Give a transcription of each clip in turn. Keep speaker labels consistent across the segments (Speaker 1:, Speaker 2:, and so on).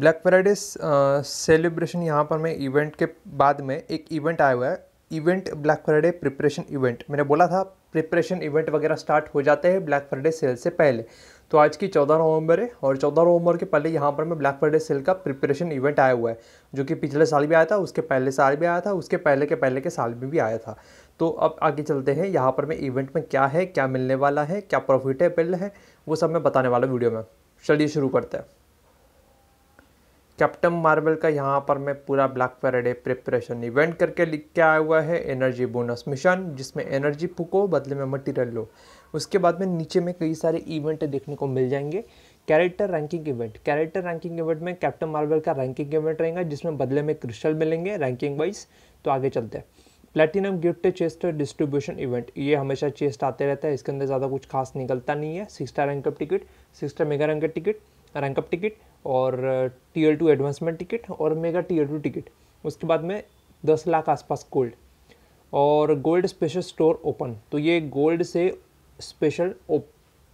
Speaker 1: black Friday celebration यहाँ पर मैं इवेंट के बाद में एक इवेंट आया हुआ है event Black Friday preparation event मैंने बोला था प्रिपरेशन इवेंट वगैरह स्टार्ट हो जाते हैं ब्लैक फ्राइडे सेल से पहले तो आज की चौदह नवंबर है और चौदह नवंबर के पहले यहाँ पर मैं ब्लैक फ्राइडे सेल का प्रिपरेशन इवेंट आया हुआ है जो कि पिछले साल भी आया था उसके पहले साल भी आया था उसके पहले के पहले के साल में भी आया था तो अब आगे चलते हैं यहाँ पर मैं इवेंट में क्या है क्या मिलने वाला है क्या प्रॉफिटेबल है वो सब मैं बताने वाला वीडियो में चलिए शुरू करते हैं कैप्टन मार्बल का यहाँ पर मैं पूरा ब्लैक फ्राइडे प्रिपरेशन इवेंट करके लिख के आया हुआ है एनर्जी बोनस मिशन जिसमें एनर्जी फूको बदले में मटेरियल लो उसके बाद में नीचे में कई सारे इवेंट देखने को मिल जाएंगे character ranking event character ranking event में कैप्टन मार्बल का रैंकिंग इवेंट रहेगा जिसमें बदले में क्रिस्टल मिलेंगे रैंकिंग वाइज तो आगे चलते हैं platinum gift chest distribution event ये हमेशा चेस्ट आते रहता है इसके अंदर ज़्यादा कुछ खास निकलता नहीं है six star rank up ticket six star mega rank up ticket rank up ticket और टीयर टू एडवांसमेंट टिकट और मेगा टीयर टू टिकट उसके बाद में दस लाख आसपास गोल्ड और गोल्ड स्पेशल स्टोर ओपन तो ये गोल्ड से स्पेशल ओप,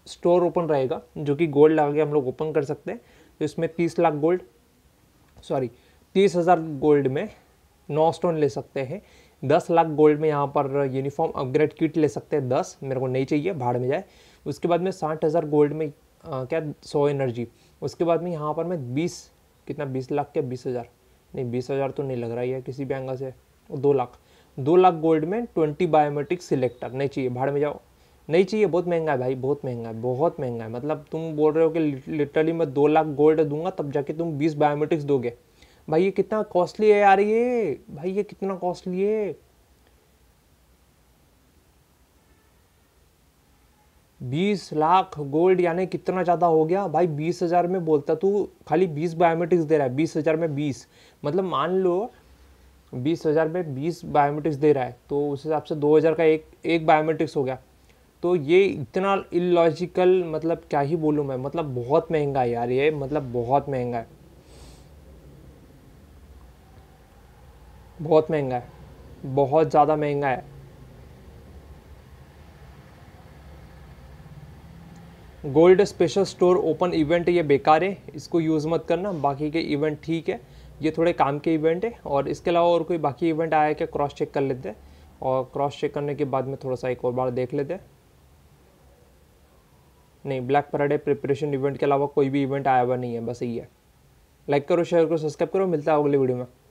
Speaker 1: स्टोर ओपन रहेगा जो कि गोल्ड लगा के हम लोग ओपन कर सकते हैं तो इसमें तीस लाख गोल्ड सॉरी तीस हज़ार गोल्ड में नौ स्टोन ले सकते हैं दस लाख गोल्ड में यहाँ पर यूनिफॉर्म अपग्रेड किट ले सकते हैं दस मेरे को नहीं चाहिए भाड़ में जाए उसके बाद में साठ हज़ार गोल्ड में आ, uh, क्या सौ एनर्जी उसके बाद में यहाँ पर मैं बीस कितना बीस लाख के बीस हज़ार नहीं बीस हज़ार तो नहीं लग रहा है किसी भी एंगल से दो लाख दो लाख गोल्ड में ट्वेंटी बायोमेट्रिक सिलेक्टर नहीं चाहिए भाड़ में जाओ नहीं चाहिए बहुत महंगा है भाई बहुत महंगा है बहुत महंगा है मतलब तुम बोल रहे हो कि लिटरली मैं दो लाख गोल्ड दूंगा तब जाके तुम बीस बायोमेट्रिक्स दोगे भाई ये कितना कॉस्टली है यार ये भाई ये कितना कॉस्टली है बीस लाख गोल्ड यानी कितना ज़्यादा हो गया भाई बीस हज़ार में बोलता तू खाली बीस बायोमेट्रिक्स दे रहा है बीस हज़ार में बीस मतलब मान लो बीस हज़ार में बीस बायोमेट्रिक्स दे रहा है तो उस हिसाब से दो हज़ार का एक एक बायोमेट्रिक्स हो गया तो ये इतना इलॉजिकल मतलब क्या ही बोलूँ मैं मतलब बहुत महंगा है यार ये मतलब बहुत महंगा है बहुत महंगा है बहुत ज़्यादा महंगा है gold special store open event ये बेकार है इसको यूज़ मत करना बाकी के इवेंट ठीक है ये थोड़े काम के इवेंट है और इसके अलावा और कोई बाकी इवेंट आया क्या क्रॉस चेक कर लेते हैं और क्रॉस चेक करने के बाद में थोड़ा सा एक और बार देख लेते हैं नहीं ब्लैक फ्राइडे प्रिपरेशन इवेंट के अलावा कोई भी इवेंट आया हुआ नहीं है बस यही है लाइक करो शेयर करो सब्सक्राइब करो मिलता है अगले वीडियो में